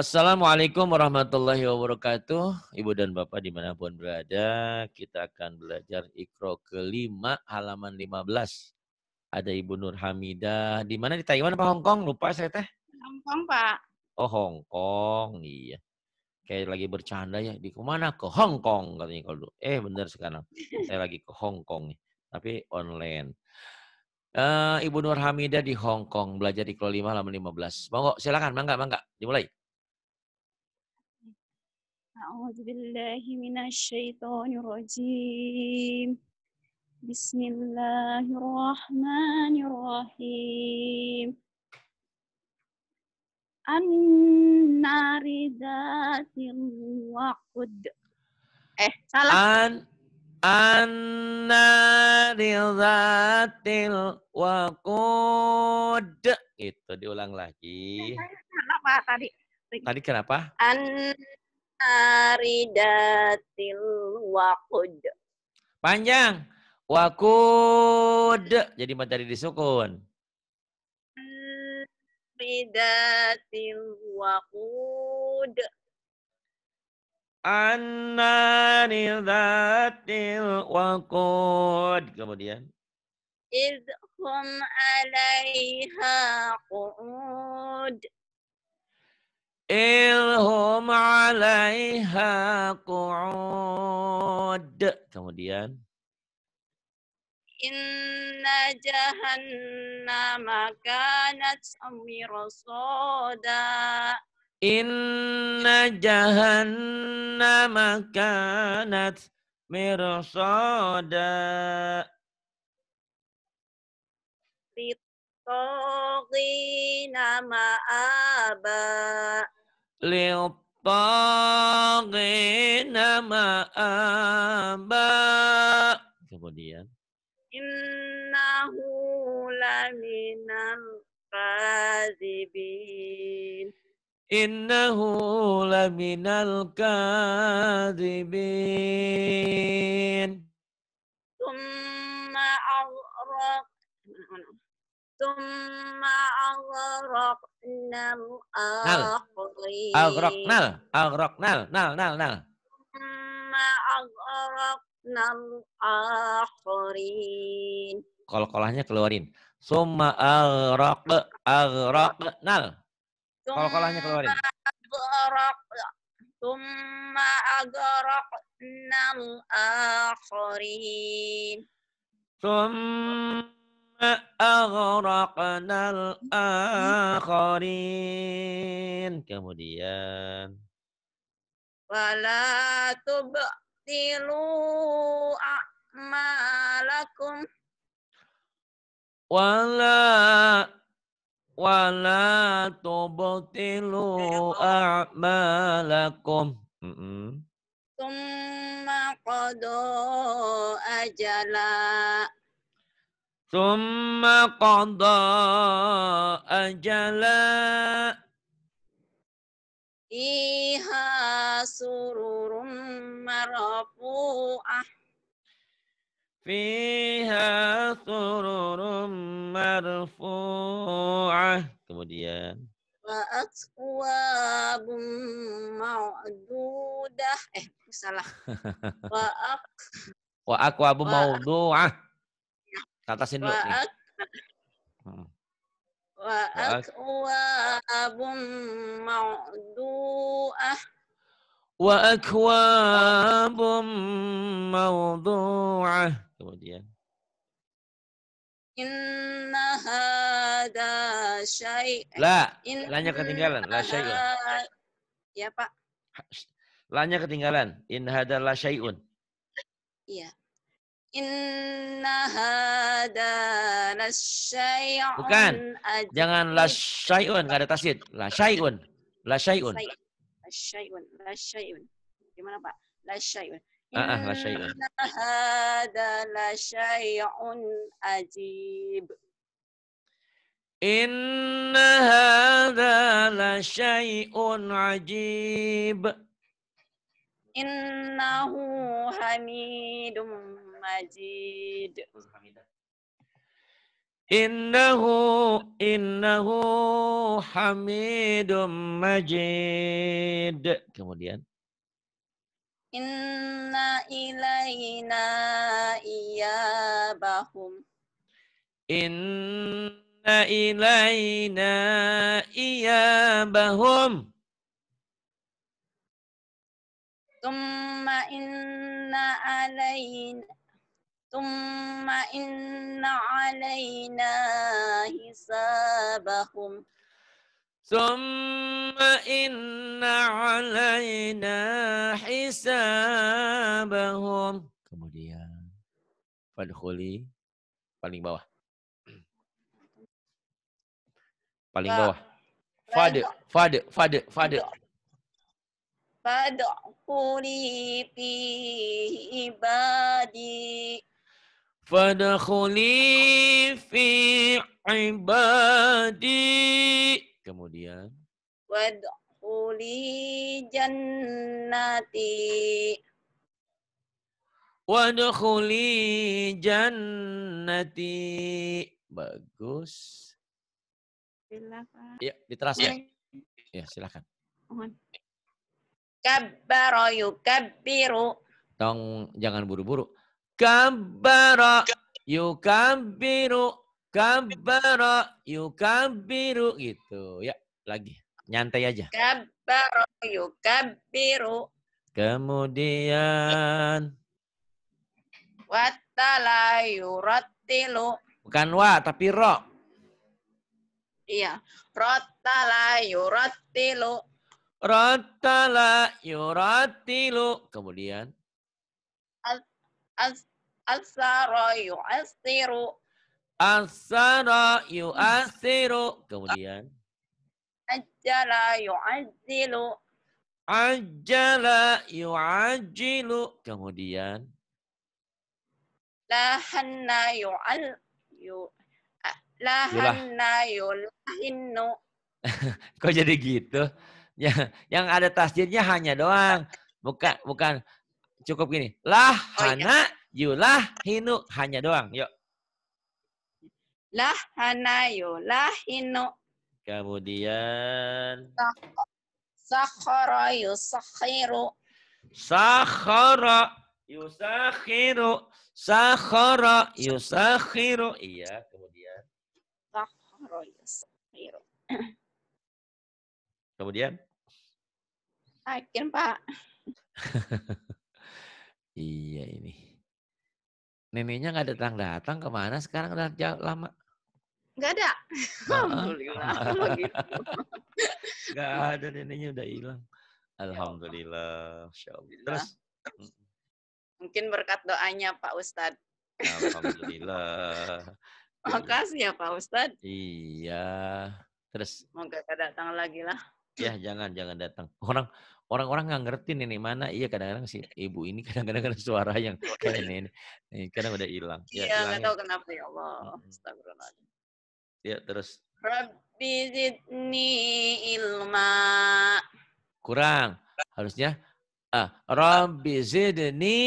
Assalamualaikum warahmatullahi wabarakatuh. Ibu dan Bapak dimanapun berada, kita akan belajar ikro kelima halaman 15. Ada Ibu Nur Hamidah. Di mana di Taiwan apa Hong Kong? Lupa saya teh. Hong Kong, Pak. Oh, Hong Kong. Iya. Kayak lagi bercanda ya. Di mana? Ke Hong Kong katanya kalau Eh, benar sekarang. saya lagi ke Hong Kong. Tapi online. Uh, Ibu Nur Hamidah di Hong Kong belajar di Kelima halaman 15. Monggo, silakan, mangga, mangga. Dimulai. أعوذ بالله من الشيطان الرجيم بسم الله الرحمن الرحيم eh salah An Annari zatil waqud. Itu diulang lagi. Kenapa tadi? Tadi kenapa? An aridatil waqud. Panjang. Wakud. Jadi materi disukun. Aridatil waqud. Annanidatil waqud. Kemudian. Izhum alaiha qu'ud. Ilhum alaiha qu'ud. Kemudian. Inna jahannama kanat amirasada. Inna jahannama kanat mirsada. Litogina ma'aba. للطاغين مآبا kemudian innahu laminal kadzibin innahu laminal kadzibin ثم أغرق ثم أغرقنا الآخرين nal nal nal kol-kolahnya keluarin. Summa agrok agrok nal. Kol-kolahnya keluarin. Summa agrok nal akhirin. Summa Aghraqnal akharin. Kemudian. Wala tubtilu a'malakum. Wala wala tubtilu a'malakum. Mm qadu ajala ثم قضى أجلا فيها سرر مرفوعة فيها سرر مرفوعة kemudian وأكواب معدودة eh salah وأك وأكواب موضوعة Tatasin dulu. Nih. وأكواب موضوعة وأكواب موضوعة kemudian إن هذا شيء لا lanya ketinggalan la syai'un ya Pak lanya ketinggalan inna hada la syai'un iya إن ada lasyai'un. Bukan. Jangan lasyai'un, enggak ada tasdid. Lasyai'un. Lasyai'un. Lasyai'un. Lasyai'un. Gimana, Pak? Lasyai'un. Ah, ah, lasyai'un. Hada lasyai'un ajib. Inna la syai'un ajib. Innahu hamidum majid. Innahu innahu hamidum majid. Kemudian Inna iya iyabahum. Inna iya iyabahum. Tumma inna alayna ثم إن علينا حسابهم ثم إن علينا حسابهم kemudian fadkhuli paling bawah paling bawah fad fad fad fad fadkhuli fi ibadi Fadakhuli fi ibadi. Kemudian. Wadkhuli jannati. Wadkhuli jannati. Bagus. Silakan. Ya, diteraskan. Ya, ya silakan. Mohon. Kabbaro yukabbiru. Tong jangan buru-buru kabbara yukabbiru kabbara yukabbiru gitu ya lagi nyantai aja kabbara yukabbiru kemudian watala yurattilu bukan wa tapi ro iya rotala yurattilu rotala yurattilu kemudian Asara yu'asiru. Asara yu'asiru. Kemudian. Ajala yu'azilu. Ajala yu'ajilu. Kemudian. Lahanna yu'al. Yu, lahanna yulahinnu. Kok jadi gitu? Ya, yang ada tasdirnya hanya doang. Bukan bukan cukup gini. Lahana oh, iya Yulah hinu hanya doang. Yuk. Lah hana yulah hinu. Kemudian Sakhara yusakhiru. Sakhara yusakhiru. Sakhara yusakhiru. Iya, kemudian. Sakhara yusakhiru. Kemudian? Akhir, Pak. iya ini neneknya nggak datang-datang kemana sekarang udah jauh lama? Nggak ada. Alhamdulillah. Gitu. Nggak ada neneknya udah hilang. Alhamdulillah. Alhamdulillah. Terus? Mungkin berkat doanya Pak Ustadz. Alhamdulillah. Makasih ya Pak Ustadz. Iya. Terus? Semoga datang lagi lah. Ya jangan jangan datang. Orang orang-orang nggak ngerti nih, mana iya kadang-kadang si ibu ini kadang-kadang suara yang kayak ini, ini kadang udah hilang ya, iya nggak tahu kenapa ya Allah ya terus Rabbi zidni ilma kurang harusnya ah Rabbi zidni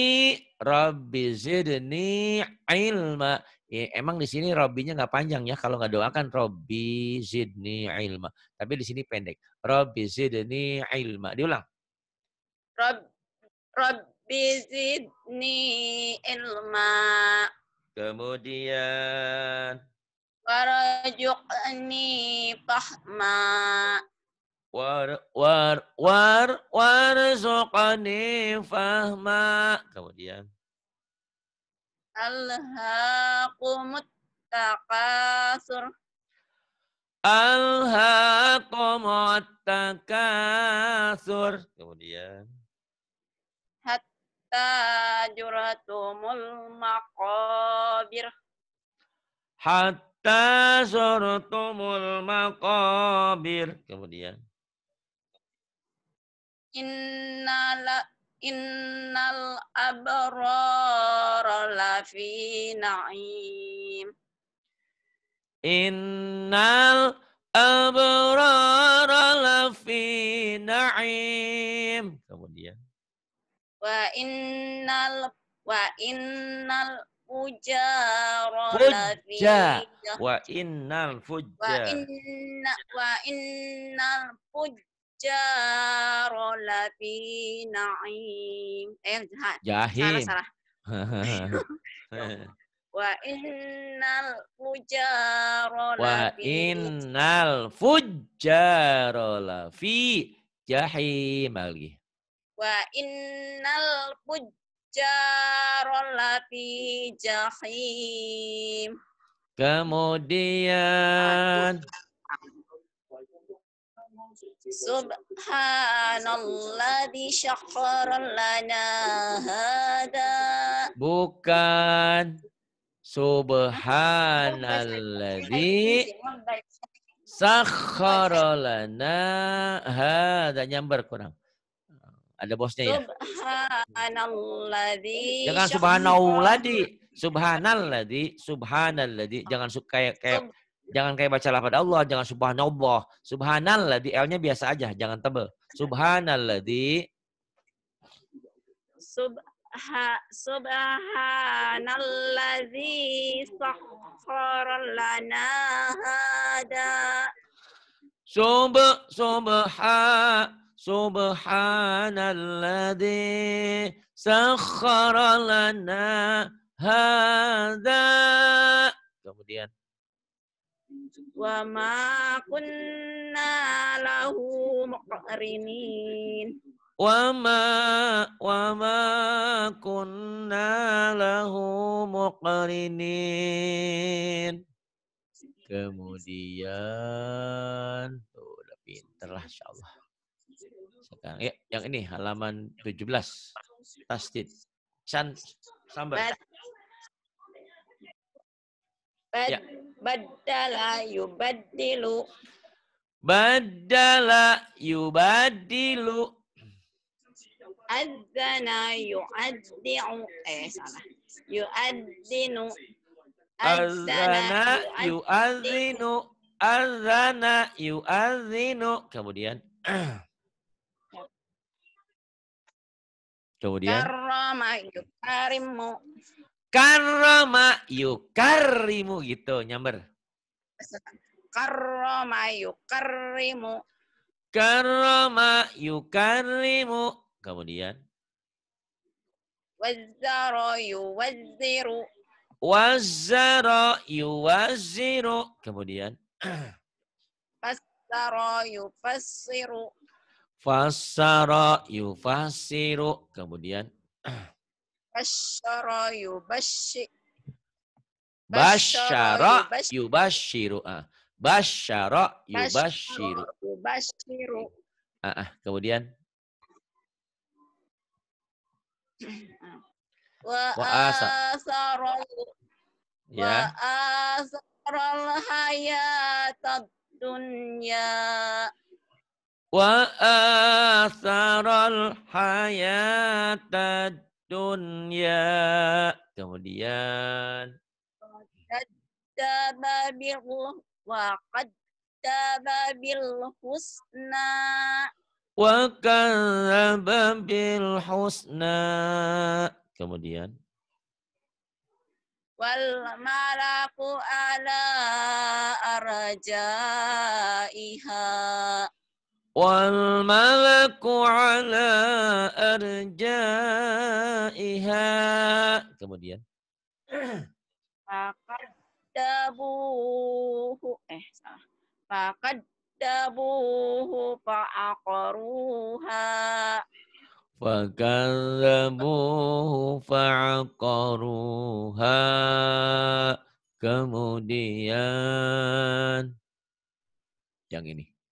Rabbi zidni ilma ya, emang di sini Robinya nggak panjang ya kalau nggak doakan Robi zidni ilma tapi di sini pendek Robi zidni ilma diulang Rob, Rabbi zidni ilma. Kemudian. Warajukni fahma. War, war, war, War warzuqni fahma. Kemudian. Alhaqumut takasur. Alhaqumut takasur. Kemudian tajuratumul maqabir. Hatta surtumul maqabir. Kemudian. Innal innal abrara lafi na'im. Innal abrara lafi na'im. Kemudian wa innal wa innal fujara wa innal fujja wa inna wa innal fujjara na'im eh jahim salah, salah. wa innal fujjara wa innal fujjara lafi jahim lagi wa innal fujjarolati jahim. Kemudian Subhanallah di lana hada. Bukan. Subhanalladzi sakhara lana hada nyamber kurang. Ada bosnya ya. Jangan Subhanalladzi. Jangan subhanalladzi. Subhanalladzi, subhanalladzi. Jangan suka kayak kayak jangan kayak baca lafadz Allah, jangan subhanallah. Subhanalladzi L-nya biasa aja, jangan tebel. Subhanalladzi. Sub Subhanallah subhanalladzi sakhkhara lana hada. Subhanallah. subha Subhanalladzi sakhkhara lana hada. Kemudian wa ma kunna lahu muqrinin wa ma wa ma kunna lahu kemudian tuh udah pinter lah insyaallah sekarang ya, yang ini halaman 17. Tasdid. San sambar. Bad. Bad, ya. Badala yubaddilu. Badala yubaddilu. Adzana yu'addi'u. Eh, salah. Yu'addinu. Azana yu'addinu Azana yu'addinu Kemudian. Kemudian karama yukarimu. Karama yukarimu gitu nyamber. Karama yukarimu. Karama yukarimu. Kemudian Wazzaro yuwazziru. Wazzaro yuwazziru. Kemudian. Fassaro yufassiru fasara yufasiru. Kemudian. fasara yubasyi. Basyara yubasyiru. Ah. Basyara yubasyiru. Yubasyiru. Ah, ah. Kemudian. Wa asara ya. Wa asara hayatad dunya وآثر الحياة الدنيا kemudian wa kadzaba husna wa husna kemudian wal malaku ala والملك على أرجائها kemudian Fakat dabuhu eh salah Fakat dabuhu fa'akaruha Fakadabuhu fa'akaruha Kemudian Yang ini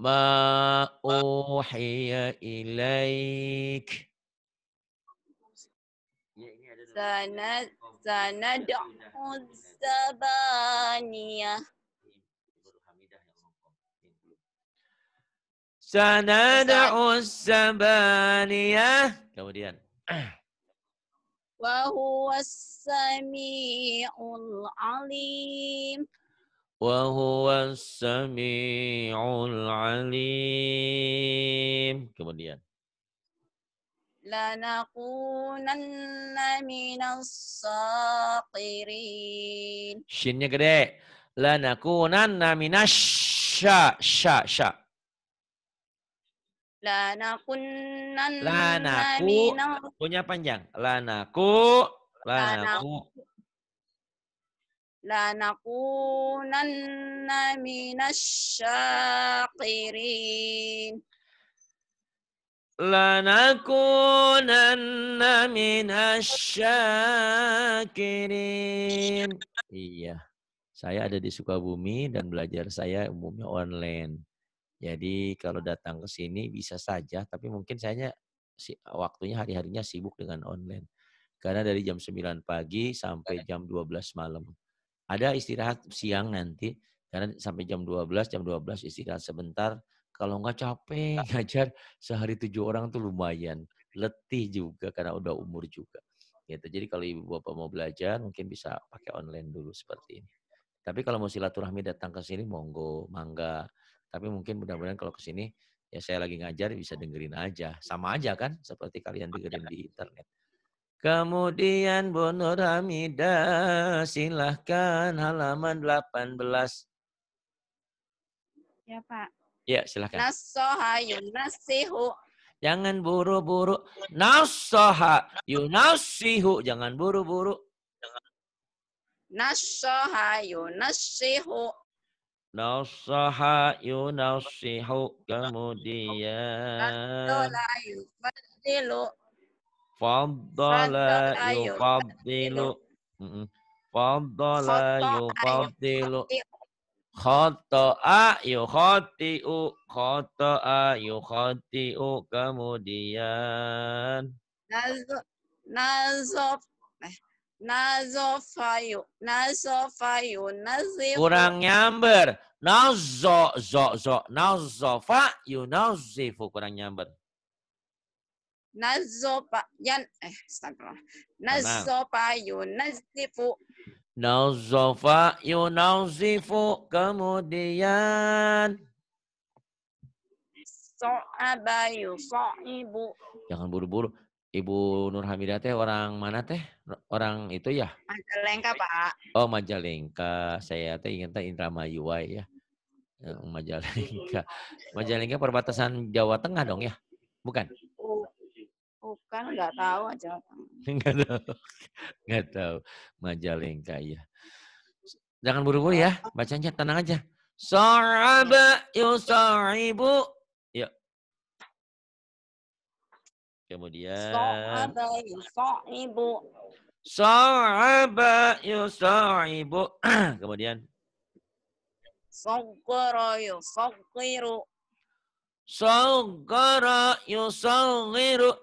ma uhiya ilaik sanad sanad zabaniyah sanad'u zabaniyah kemudian wa huwa samiul alim وهو السميع العليم kemudian لنكونن من الصاغرين shinnya gede lanakunanna minasya sya sya lanakunanna lanaku punya panjang lanaku lanaku لنكونن من الشاكرين لنكونن من الشاكرين Iya, saya ada di Sukabumi dan belajar saya umumnya online. Jadi kalau datang ke sini bisa saja, tapi mungkin saya waktunya hari-harinya sibuk dengan online. Karena dari jam 9 pagi sampai jam 12 malam. Ada istirahat siang nanti karena sampai jam 12, jam 12 istirahat sebentar. Kalau nggak capek iya. ngajar sehari tujuh orang tuh lumayan. Letih juga karena udah umur juga. Gitu. Jadi kalau ibu bapak mau belajar mungkin bisa pakai online dulu seperti ini. Tapi kalau mau silaturahmi datang ke sini monggo, mangga. Tapi mungkin mudah-mudahan kalau ke sini ya saya lagi ngajar bisa dengerin aja. Sama aja kan seperti kalian dengerin di internet. Kemudian Bu Nur Hamidah, silahkan halaman 18. Ya Pak. Ya silahkan. Nasoha yunasihu. Jangan buru-buru. Nasoha yunasihu. Jangan buru-buru. Nasoha yunasihu. Nasoha yunasihu kemudian. Nasoha yunasihu. Fadala yufadilu Fadala yufadilu Khotoa yukhotiu. Khotoa yukhotiu. Kemudian. Nazof. Eh, Nazofayu. Nazofayu. Nazifu. Kurang nyamber. Nazo. Zo. Zo. Nazofa. Kurang nyamber. Nazopa yan eh astagfirullah. Nazopa yunazifu. Nazofa yunazifu kemudian So'aba yuso'ibu. Jangan buru-buru. Ibu Nur Hamidah teh orang mana teh? Orang itu ya? Majalengka, Pak. Oh, Majalengka. Saya teh ingat teh Indramayu ya. Eh, Majalengka. Majalengka perbatasan Jawa Tengah dong ya? Bukan? bukan nggak tahu aja nggak tahu nggak tahu majalengka ya jangan buru-buru ya bacanya tenang aja Soraba yusaribu. Ya. Kemudian. Soraba yusaribu. Soraba yusaribu. Kemudian. Soggara yusagiru. Soggara yusagiru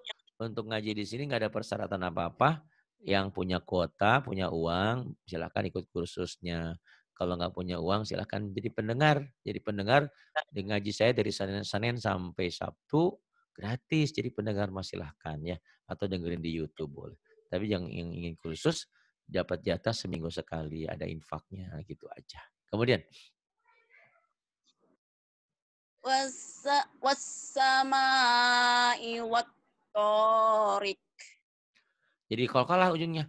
untuk ngaji di sini nggak ada persyaratan apa-apa. Yang punya kuota, punya uang, silahkan ikut kursusnya. Kalau nggak punya uang, silahkan jadi pendengar. Jadi pendengar di ngaji saya dari Senin, Senin sampai Sabtu gratis. Jadi pendengar mas silahkan ya. Atau dengerin di Youtube boleh. Tapi yang ingin kursus, dapat jatah seminggu sekali. Ada infaknya gitu aja. Kemudian, wassamai wat torik. Jadi kol kalah ujungnya.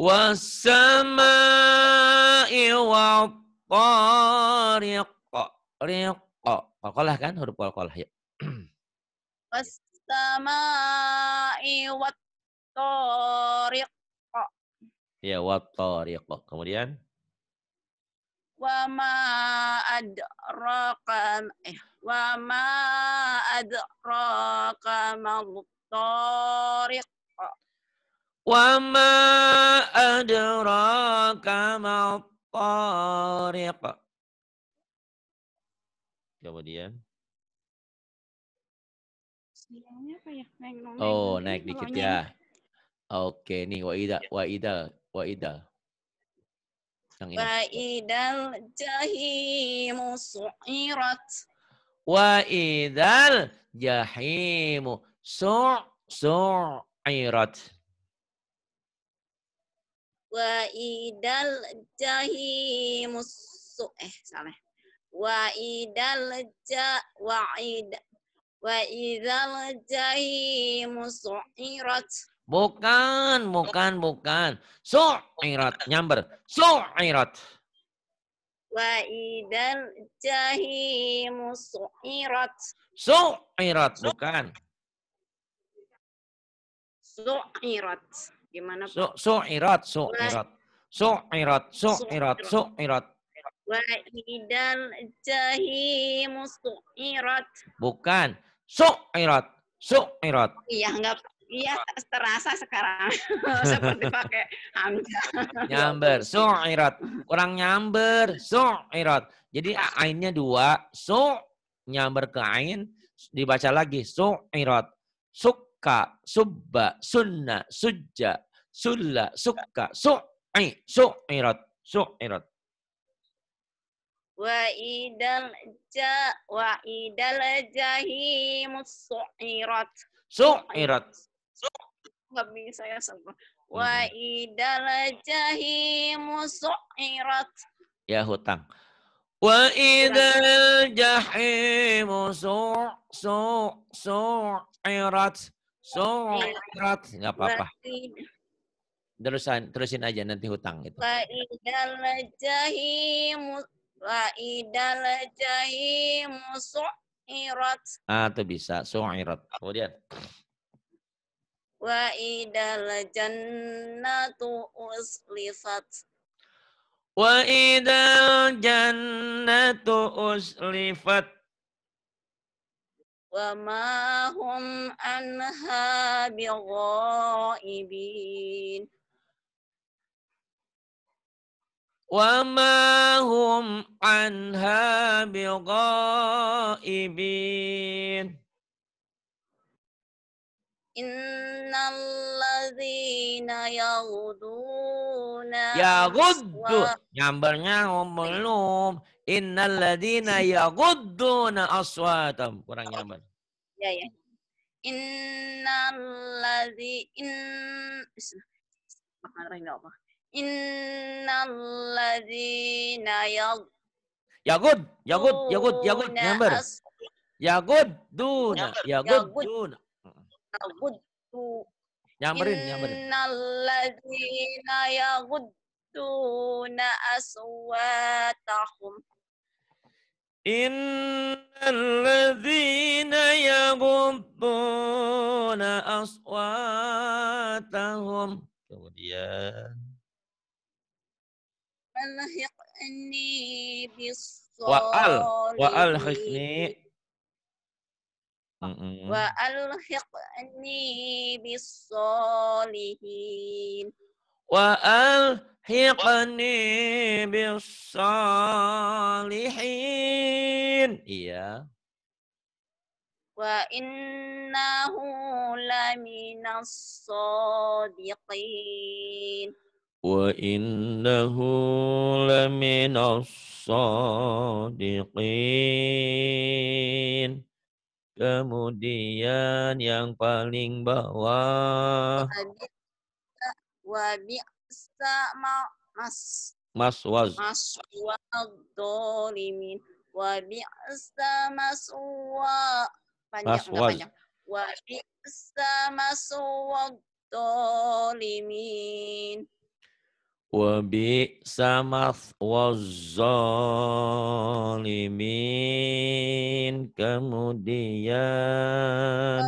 Wasama'i wa tariq. Kol kolah kan huruf kolah ya. Wasama wa tariq. Ya wa tariq. Kemudian wa ma adraka eh, wa ma adraka tariq wa ma adraka tariq kemudian ya? Oh, naik dikit ya. Oke, nih wa idal wa wa Wa'idal jahimu su'irat. Wa'idal jahimu su' su'irat. Wa'idal jahimu su' eh salah. Wa'idal ja wa'id wa'idal jahimu su'irat. Bukan, bukan, bukan. Su'irat, nyamber. Su'irat. Wa idal jahimu su'irat. Su'irat, bukan. Su'irat. Gimana? Su'irat, su'irat. Su'irat, su'irat, su'irat. Wa idal jahimu su'irat. Bukan. Su'irat, su'irat. Iya, enggak Iya, terasa sekarang. Seperti pakai hamzah. Nyamber, su'irat. Orang nyamber, su'irat. Jadi ainnya dua, su nyamber ke ain, dibaca lagi su'irat. Suka, subba, sunna, suja, sulla, suka, su'i, su'irat, su'irat. Wa idal ja wa idal jahimus su'irat. Su'irat bisa ya sama. Wa idal jahimu su'irat. Ya hutang. Wa idal jahimu su' su' su'irat. Su'irat. nggak apa-apa. Terusan, terusin aja nanti hutang itu Wa idal jahimu wa idal jahimu su'irat. Ah, tuh bisa. Su'irat. Kemudian wa idal jannatu uslifat wa idal jannatu uslifat wa ma hum anha bighaibin وَمَا anha عَنْهَا بِغَائِبِينَ Innalladzina yaghuduna Yaghuddu nyambarnya belum Innalladzina yaghuduna aswatam kurang nyaman Ya ya. Innallazi in Innalladzina yag Yagud, yagud, yagud, yagud, nyamber. Yagud duna, yagud duna yaghuddu Nyamperin, nyamperin. Innalladzina yaghudduna aswatahum. Innalladzina yaghudduna aswatahum. Kemudian. Walhiqni bis Wa'al. Wa'al hikni wa alhiqni bisolihin wa alhiqni bisolihin iya wa innahu laminas sadiqin wa innahu laminas sadiqin Kemudian yang paling bawah wabi sama mas mas was mas was dolimin. wabi sama suwa panjang mas was wabi mas was dolimin وبئس مثوى الظالمين kemudian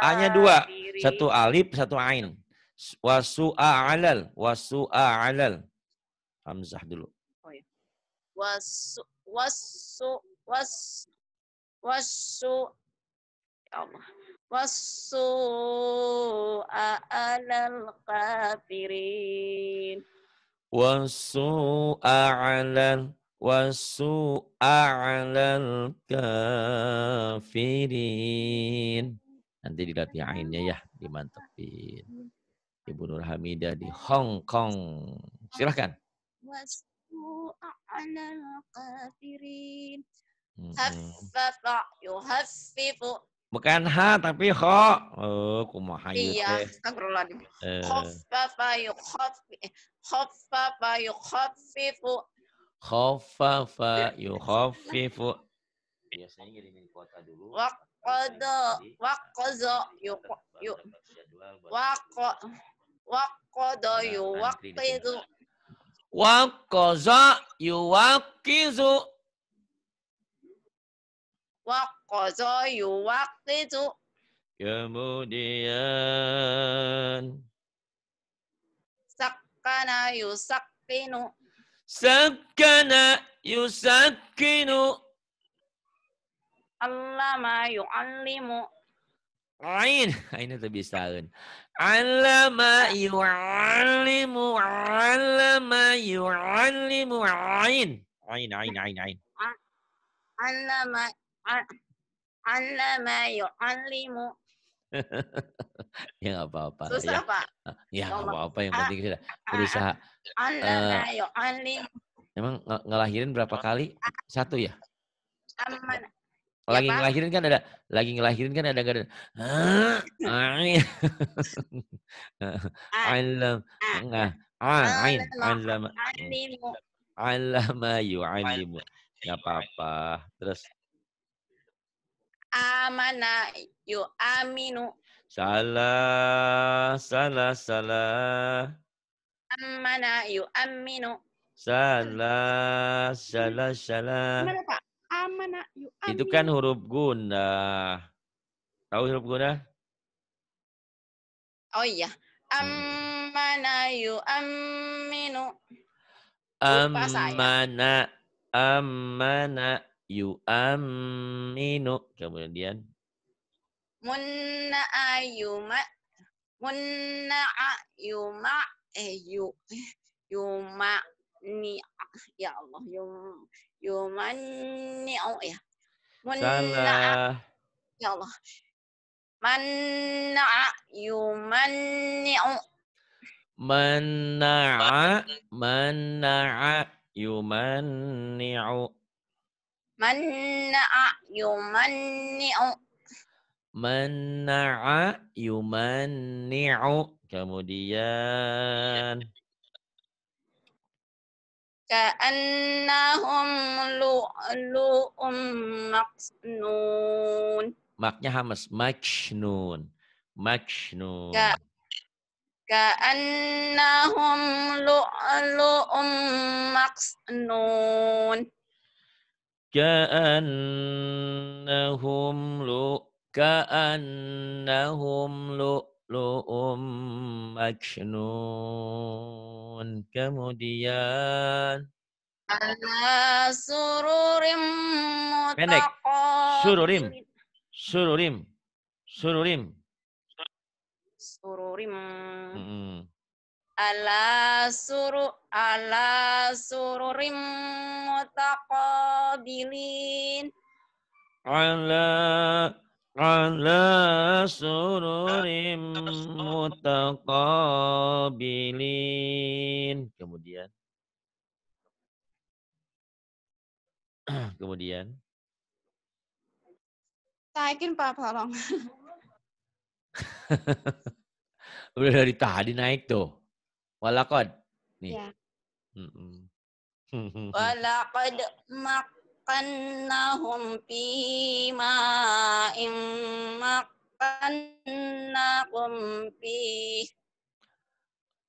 hanya dua satu alif satu ain wasu'a alal wasu'a alal hamzah dulu oh, iya. wasu wasu was wasu ya Allah والسوء على الكافرين والسوء على والسوء على kafirin. nanti dilatih ainnya ya dimantepin Ibu Nur Hamidah di Hong Kong silahkan Wasu'a'lal kafirin. kafirin yuhafifu. Bukan ha tapi ho. Oh, kumaha ieu Iya, astagfirullahaladzim. Khaffafa yukhaffifu. fa yukhaffifu. yukhaffifu. Biasanya ngirimin kuota dulu. Waqada waqaza yu yu waqa waqada nah, yuwaqizu. Nah, waqaza yuwaqizu. وقضى يوقت kemudian sakana yusakkinu sakana yusakkinu allama yuallimu Ain, ain itu bisa kan. Alama yu'allimu, alama yu'allimu, ain. Ain, ain, ain, ain. Alama Alama yu'allimu. ya nggak apa-apa. Susah, ya. Pak. Ya nggak apa-apa. Yang penting sudah. berusaha. Allama uh, yu'allimu. Emang ngelahirin berapa kali? Satu ya? Aman. Lagi ngelahirin kan ada, lagi ngelahirin kan ada ada. Alam, nggak, ain, alama, alama yu'allimu. Nggak apa-apa. Terus amana aminu. Salah, salah, salah. Amana aminu. Salah, salah, salah. Amana Pak? Amana Itu kan huruf guna. Tahu huruf guna? Oh iya. Amana aminu Amana. Amana yu'aminu kemudian munna ayuma munna ayuma eh yu yuma ni ya Allah yum Yuma. ni oh ya munna Salah. ya Allah manna yumanni'u manna'a manna'a yumanni'u Manna'a yumanni'u. Manna'a yumanni'u. Kemudian. Ka'annahum lu'lu'um maksnun. Maknya hamas. Maksnun. Maksnun. Ka Ka'annahum lu'lu'um maksnun. كأنهم لؤ كأنهم لؤلؤ مكنون kemudian ala sururim pendek sururim sururim sururim sururim ala suru ala sururim mutaqabilin ala ala sururim mutaqabilin kemudian kemudian naikin pak tolong udah dari tadi naik tuh Walakod. Nih. Yeah. Mm-mm. Walakod makkannahum fi ma'im makkannakum fi.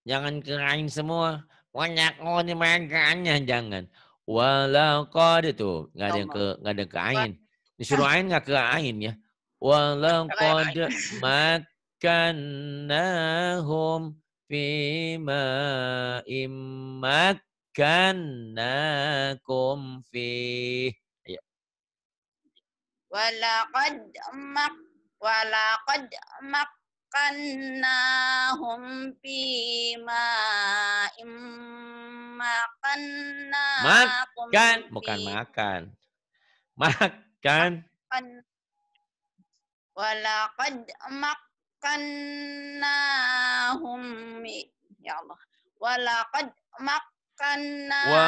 Jangan kerain semua. Banyak oh di merekaannya jangan. Walakod itu nggak ada yang ke nggak ada ke Disuruh ain nggak ke ain ya. Walakod makkannahum Fi Fima immakkannakum fi. Ayo. Iya. Walaqad mak walaqad makkannahum fima immakkannakum Makan, bukan makan. Makan. Walaqad mak Makannahum ya Allah walaqad makannahum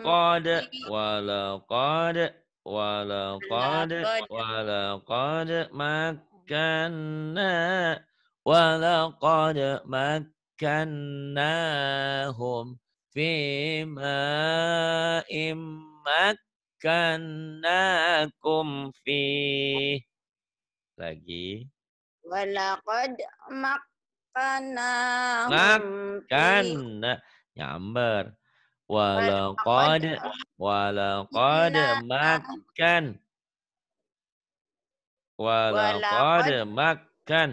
walaqad walaqad walaqad walaqad makanna walaqad fi ma imakannakum fi lagi makan مكناهم مكنا nyamber walaqad walaqad makan walaqad makan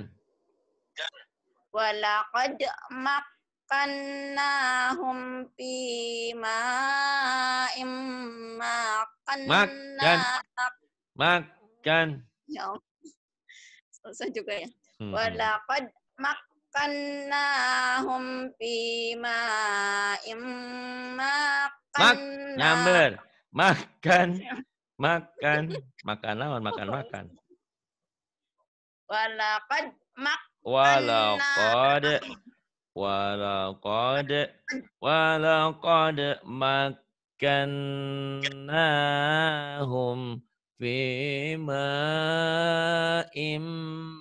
walaqad makkannahum fi ma'im makan makan makan susah juga ya. Hmm. Iya. Walaqad makannahum fi ma'im Mak, nyamber. Makan, makan, makan lawan, makan, makan. Walaqad mak Walaqad Walaqad makan makkannahum بماء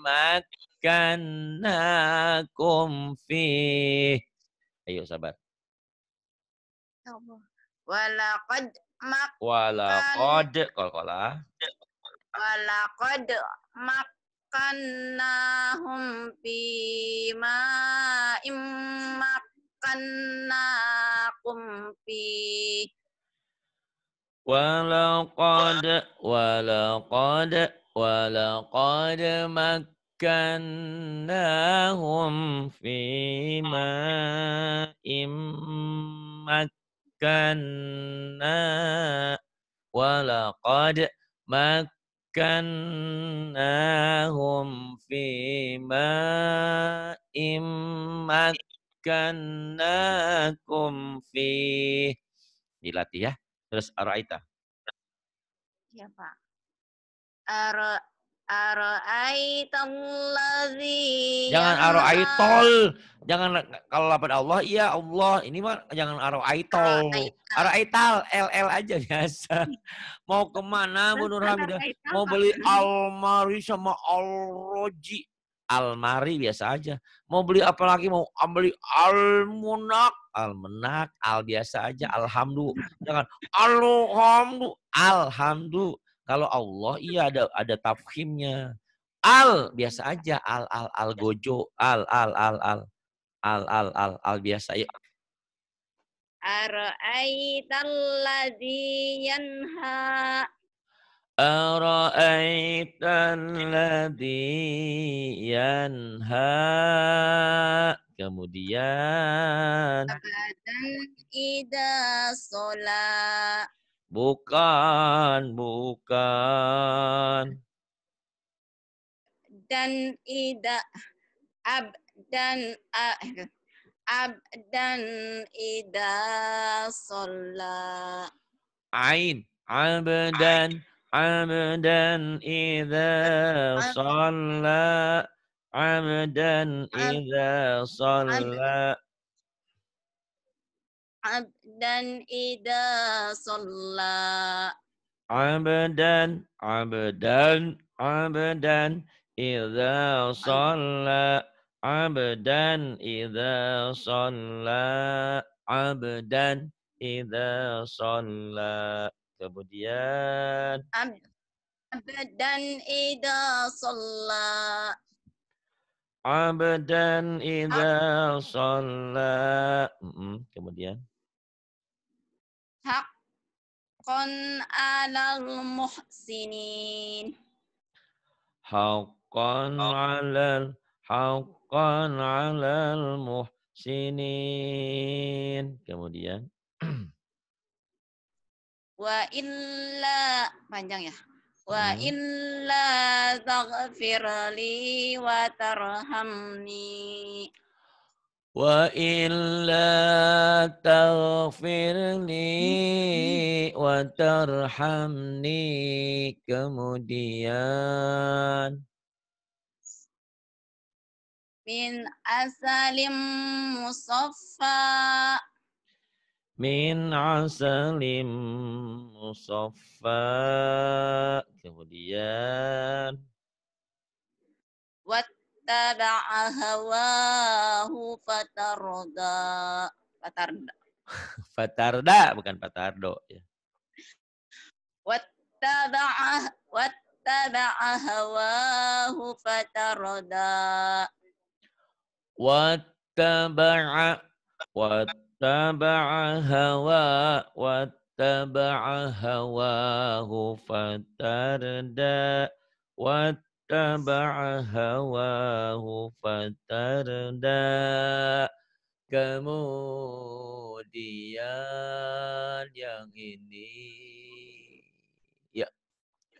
مكناكم فيه ayo sabar walaqad mak walaqad kolkola walaqad mak makkannahum fi ma'im makkannakum fi Walaqad walaqad walaqad makkannahum fi ma'im makkanna walaqad makkannahum fi ma'im makkannakum fi dilatih ya Terus araita. Iya, ya, Pak. Ara Ara'aitalladzi Jangan ara'aitol. Jangan kalau lapan Allah, iya Allah. Ini mah jangan ara'aitol. Ara'aital, LL aja biasa. Mau kemana Bu kan Mau beli almari sama alroji almari biasa aja. Mau beli apa lagi? Mau ambil almunak, almenak, al biasa aja, alhamdulillah. Ya Jangan alhamdulillah. Alhamdulillah. Kalau Allah iya ada ada tafhimnya. Al biasa aja, al al al gojo, al al al al al al al, al biasa. ya. yanha أرأيت الذي ينهى kemudian ida sola bukan bukan dan ida ab dan ab, ab dan ida sola ain abdan عبدا إذا صلى عبدا إذا صلى عبدا إذا صلى عبدا عبدا عبدا إذا صلى عبدا إذا صلى عبدا إذا صلى Kemudian Abdan idza shalla Abdan idza shalla Kemudian Haqqan alal muhsinin Haqqan alal Haqqan alal muhsinin Kemudian Wa illa panjang ya. Wa hmm. illa li wa tarhamni. Wa illa li wa tarhamni kemudian min asalim musaffa min asalim musaffa kemudian wattaba'a hawahu fatarda fatarda fatarda bukan fatardo ya wattaba'a wattaba'a hawahu fatarda wattaba'a wattaba'a اتبع هوى واتبع هواه فتردى واتبع هواه فتردى kemudian yang ini ya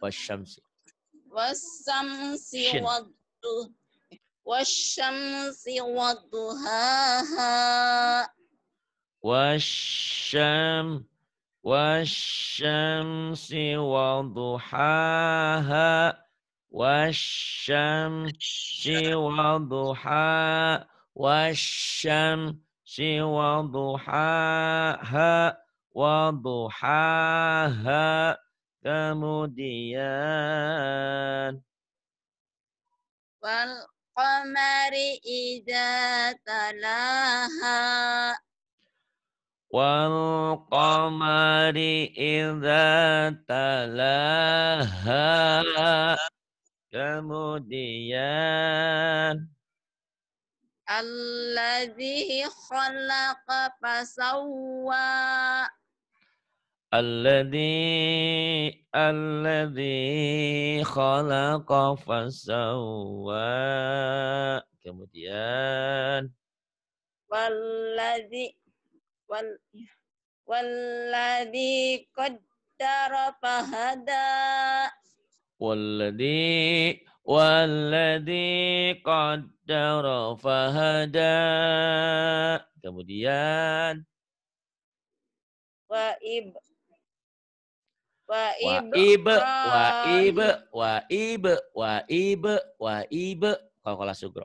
wasyamsi wasyamsi wadduh wasyamsi wadduhaha والشم والشمس وضحاها والشمس وضحاها والشمس وضحاها وضحاها كمديان والقمر إذا تلاها والقمر إذا تلاها kemudian Alladhi khalaqa fasawwa Alladhi Alladhi khalaqa fasawwa Kemudian Walladhi Walladhi qaddara fahada Walladhi Walladhi qaddara fahada kemudian waib, Waib Waib, waib, waib, waib, waib, kalau sugro.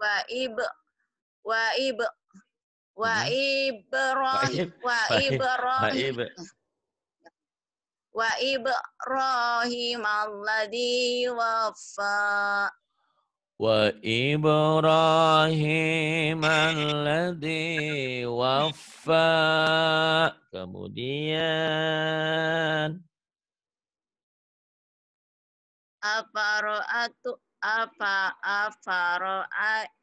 Waib, waib, Wa mm-hmm. Ibrahim wa Ibrahim wa Ibrahim alladhi waffa wa Ibrahim alladhi waffa kemudian apa Afaro'atu apa apa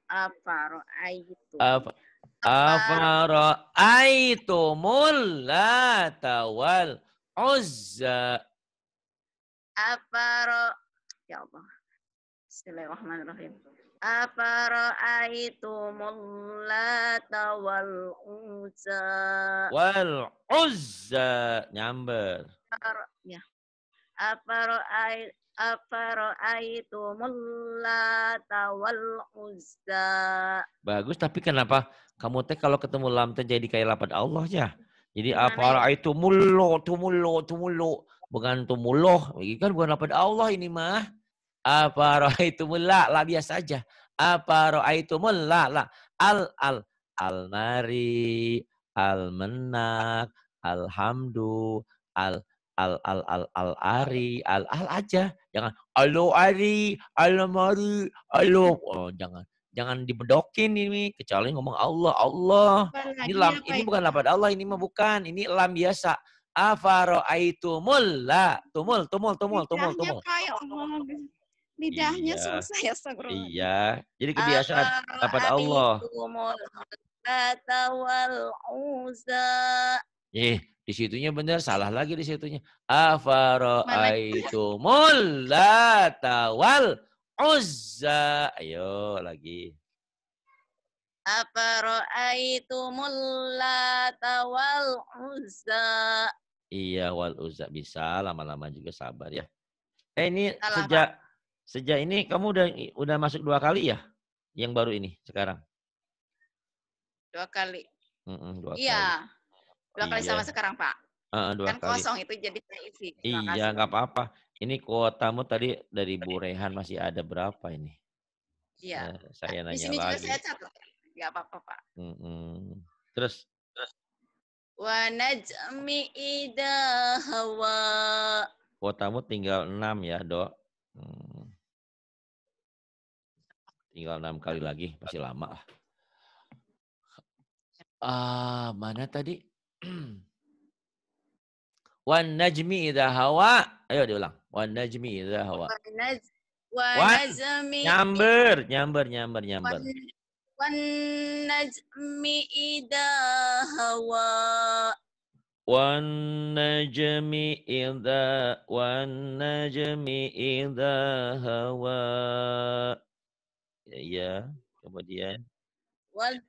afaro'aitu apa aitumul lata wal uzza. Afara Ya Allah. Bismillahirrahmanirrahim. aitumul lata wal uzza. Wal uzza nyamber. Ya. Afara'ait Afara'aitumul lata wal uzza. Bagus tapi kenapa kamu teh kalau ketemu lam teh jadi kayak lapat Allah ya. Jadi apa ah, itu tu mulo, tu tumulo. Bukan mulu. Kan bukan lapat Allah ini mah. Apa ah, roh itu mula, lah biasa aja. Apa ah, roh itu mula, lah. Al, al, al nari, al menak, al, hamdu, al, al, al, al, ari, al, al aja. Jangan, alo ari, mari, alo. Oh, jangan jangan dibedokin ini kecuali ngomong Allah Allah ini lam, ini bukan pada Allah ini mah bukan ini lam biasa aitumul la tumul tumul tumul tumul tumul lidahnya iya. susah ya astagfirullah iya jadi kebiasaan dapat Allah ih uza eh di situnya benar salah lagi di situnya tumul la tawal Uzza. Ayo lagi. Afara'aitumul lata wal uzza. Iya wal uzza bisa lama-lama juga sabar ya. Eh ini Salah. sejak sejak ini kamu udah udah masuk dua kali ya yang baru ini sekarang. Dua kali. Mm -mm, dua iya. Kali. Dua kali iya. sama sekarang Pak. Uh, dua kan kali. kosong itu jadi saya isi. iya nggak apa-apa. Ini kuotamu tadi dari Bu Rehan masih ada berapa ini? Iya. Saya, nah, saya nanya Di sini lagi. juga saya loh. Gak apa-apa, Pak. Mm -mm. Terus? Terus. Wa najmi ida hawa. Kuotamu tinggal enam ya, Dok. Hmm. Tinggal enam kali lagi, masih lama lah. Ah, mana tadi? Wan najmi idha hawa. Ayo diulang. Wan najmi idha hawa. Wan najmi Nyamber, nyamber nyamber nyamber nyamber najmi idha hawa najmi idha najmi idha hawa ya kemudian Wan.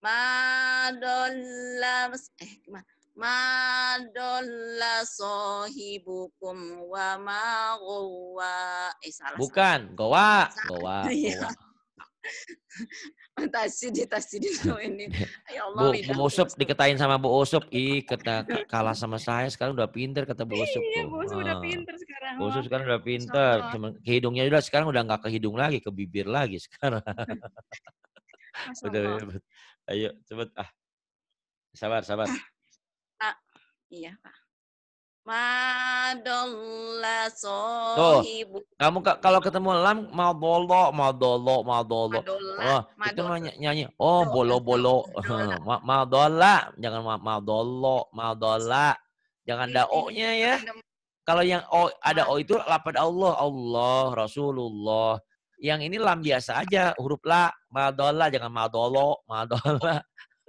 Madolla. eh gimana madolla sohibukum wa ma gowa. Eh, salah. Bukan, gowa. Gowa. Iya. gowa. tasidi, tasidi ini. Ya Allah, Bu, Bu Usup diketain sama Bu Usup. Ih, kata, kalah sama saya sekarang udah pinter kata Bu Usup. Iya, Bu Usup udah pinter sekarang. Bu Usup sekarang udah pinter. Cuma ke hidungnya udah sekarang udah nggak ke hidung lagi, ke bibir lagi sekarang. udah, ayo cepet ah. Sabar, sabar. Ah. Iya, Pak. Madolla sohibu. Kamu kalau ketemu lam madolo madolo madolo. Oh, itu nyanyi, nyanyi. Oh, bolo bolo. madolla, jangan mau madolla. Jangan ada o-nya ya. Kalau yang o ada o itu lapan Allah, Allah, Rasulullah. Yang ini lam biasa aja, huruf la, madolla, jangan madolo, madolla.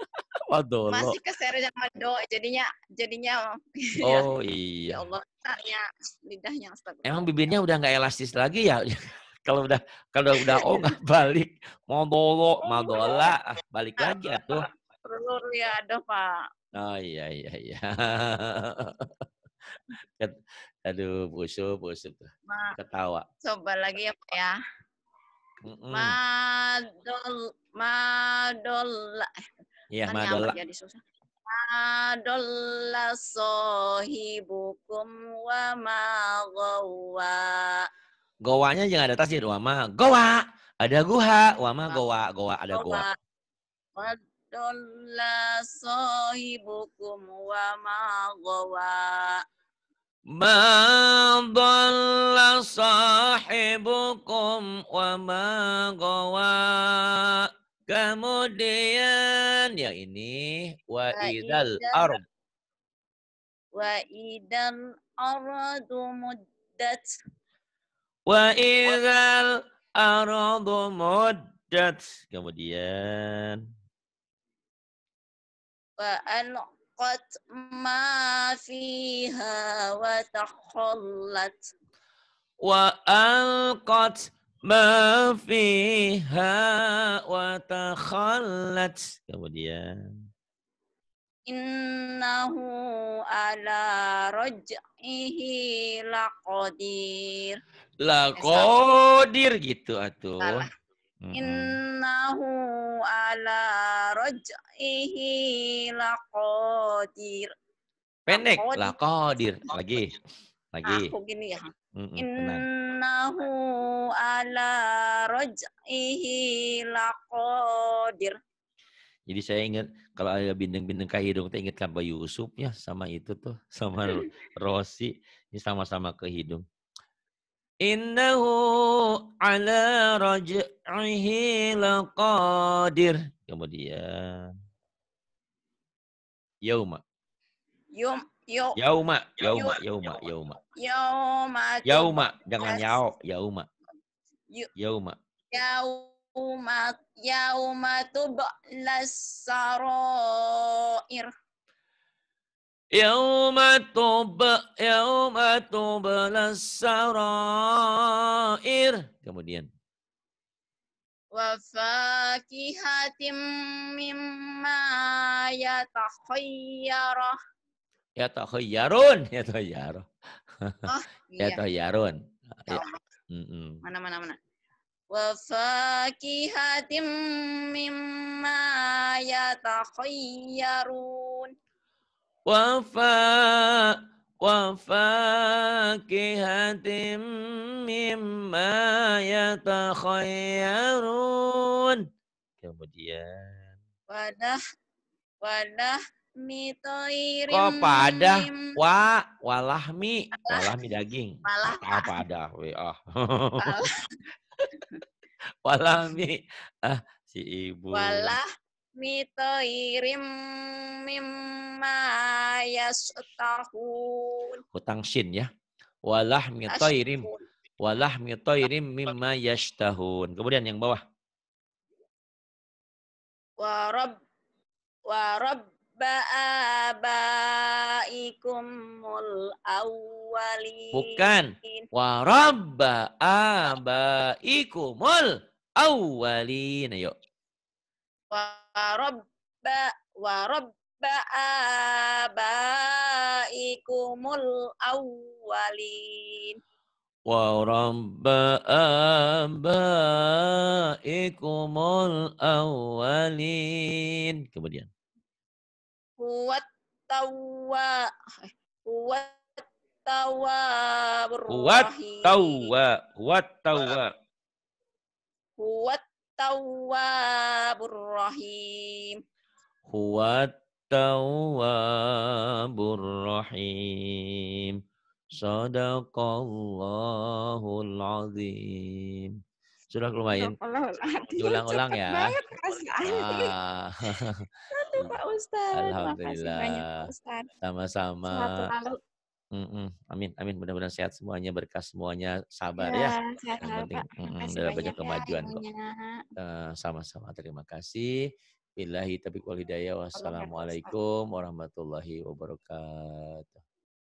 Waduh. Masih keseret sama do, jadinya jadinya. Oh ya, iya. Ya Allah, tanya lidahnya astagfirullah. Emang bibirnya udah nggak elastis lagi ya? kalau udah kalau udah oh nggak balik mau dolo mau dola ah, balik lagi tuh. Perlu ya ada pak. Oh iya iya iya. Aduh, busuk, busuk. Ma, Ketawa. Coba lagi ya, Pak ya. Mm -mm. Madol, madolla. Eh, Iya, kan jadi susah. Madolla sohibukum wa ma gowa. Gowanya jangan ada tasjid. Wa ma gowa. Ada guha. Wa ma gowa. Gowa ada gowa. Madolla sohibukum wa ma gowa. ما sahibukum wa ma gowa. Kemudian yang ini wa idal ard. Wa idal ardu muddat. Wa idal ardu muddat. Kemudian wa alqat ma fiha wa takhallat. Wa alqat ma fiha wa takhallat. Kemudian innahu ala raj'ihi laqadir. Laqadir gitu atuh. -hmm. Innahu ala raj'ihi laqadir. Pendek, laqadir. Lagi. Lagi. Aku gini ya. Mm -mm, innahu ala raj'ihi laqadir. Jadi saya ingat kalau ada bindeng-bindeng kehidupan, kita ingatkan Bayu Yusuf ya sama itu tuh, sama Rosi, ini sama-sama ke hidung. Innahu ala raj'ihi laqadir. Kemudian yauma. Yum Yo. Yauma, yauma, yauma, yauma. Yauma. Yauma, jangan yao, yauma. Yauma. Yauma, yauma tublas sarair. ba, yauma tu balas السرائر kemudian Wafakihatim mimma يتخيره Oh, iya. ya tahayyarun ya tahayyarun. Oh, iya. ya toh Ya. Mana mana mana. Wa faqihatim mimma yatakhayyarun. Wa fa wa faqihatim mimma yatakhayyarun. Kemudian wadah wadah walahmi toirim. Oh, pada wa walahmi, walahmi daging. Walah. Apa ada? WA. walahmi ah si ibu. walah Walahmi irim mimma yastahun. Hutang shin ya. walah Walahmi Walah Walahmi irim mimma tahun Kemudian yang bawah. Warab warab mul awwalin. Bukan. Warabba'aba'ikumul awwalin. Ayo. rabba abaikumul awwalin. rabba abaikumul awwalin kemudian Huwa tawa. Huwa eh, tawa. Huwa tawa. Burrahim, tawa. Huwa Sadaqallahul azim sudah lumayan ulang-ulang ya. Banget ah. Pak Ustaz. Alhamdulillah. Sama-sama. Mm -mm. Amin, amin. Mudah-mudahan sehat semuanya, berkah semuanya, sabar ya. ya. Sehat, Yang penting mm -mm. banyak, banyak ya kemajuan ya, kok. sama eh, sama-sama. Terima kasih. Billahi taufiq wal hidayah. Ya, Wassalamualaikum warahmatullahi wabarakatuh.